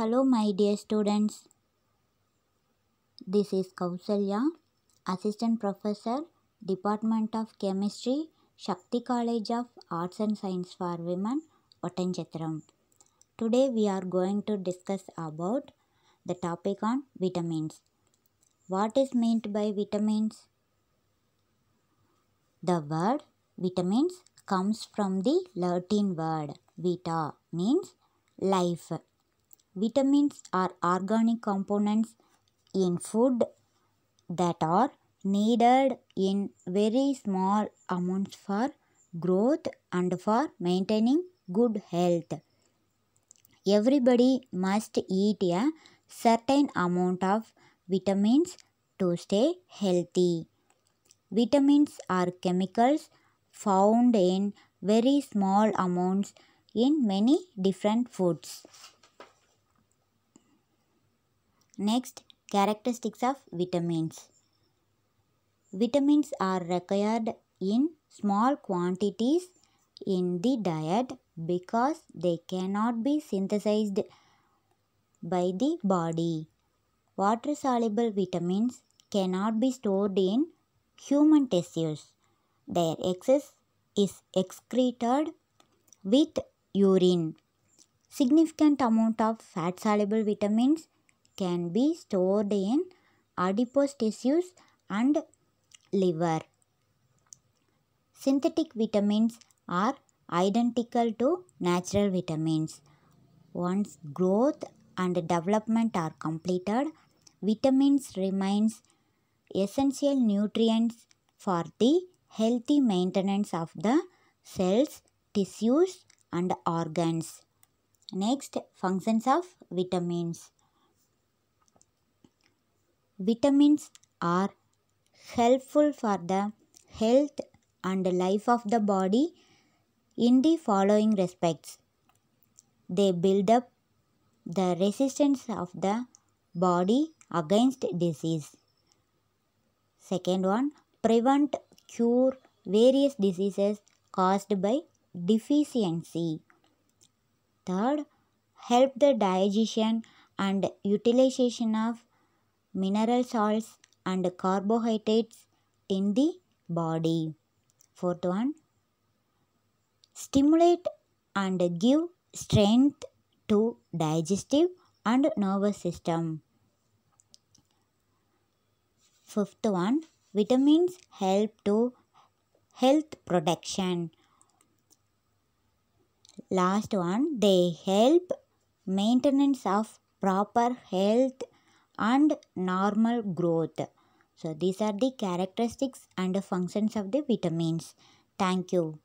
Hello my dear students. This is Kausalya, Assistant Professor, Department of Chemistry, Shakti College of Arts and Science for Women, Ottanchitram. Today we are going to discuss about the topic on vitamins. What is meant by vitamins? The word vitamins comes from the Latin word vita means life Vitamins are organic components in food that are needed in very small amounts for growth and for maintaining good health. Everybody must eat a certain amount of vitamins to stay healthy. Vitamins are chemicals found in very small amounts in many different foods. Next, characteristics of vitamins. Vitamins are required in small quantities in the diet because they cannot be synthesized by the body. Water soluble vitamins cannot be stored in human tissues. Their excess is excreted with urine. Significant amount of fat soluble vitamins can be stored in adipose tissues and liver. Synthetic vitamins are identical to natural vitamins. Once growth and development are completed, vitamins remains essential nutrients for the healthy maintenance of the cells, tissues and organs. Next, functions of vitamins. Vitamins are helpful for the health and life of the body in the following respects. They build up the resistance of the body against disease. Second one, prevent, cure various diseases caused by deficiency. Third, help the digestion and utilization of mineral salts and carbohydrates in the body. Fourth one, stimulate and give strength to digestive and nervous system. Fifth one, vitamins help to health protection. Last one, they help maintenance of proper health and normal growth. So these are the characteristics and functions of the vitamins. Thank you.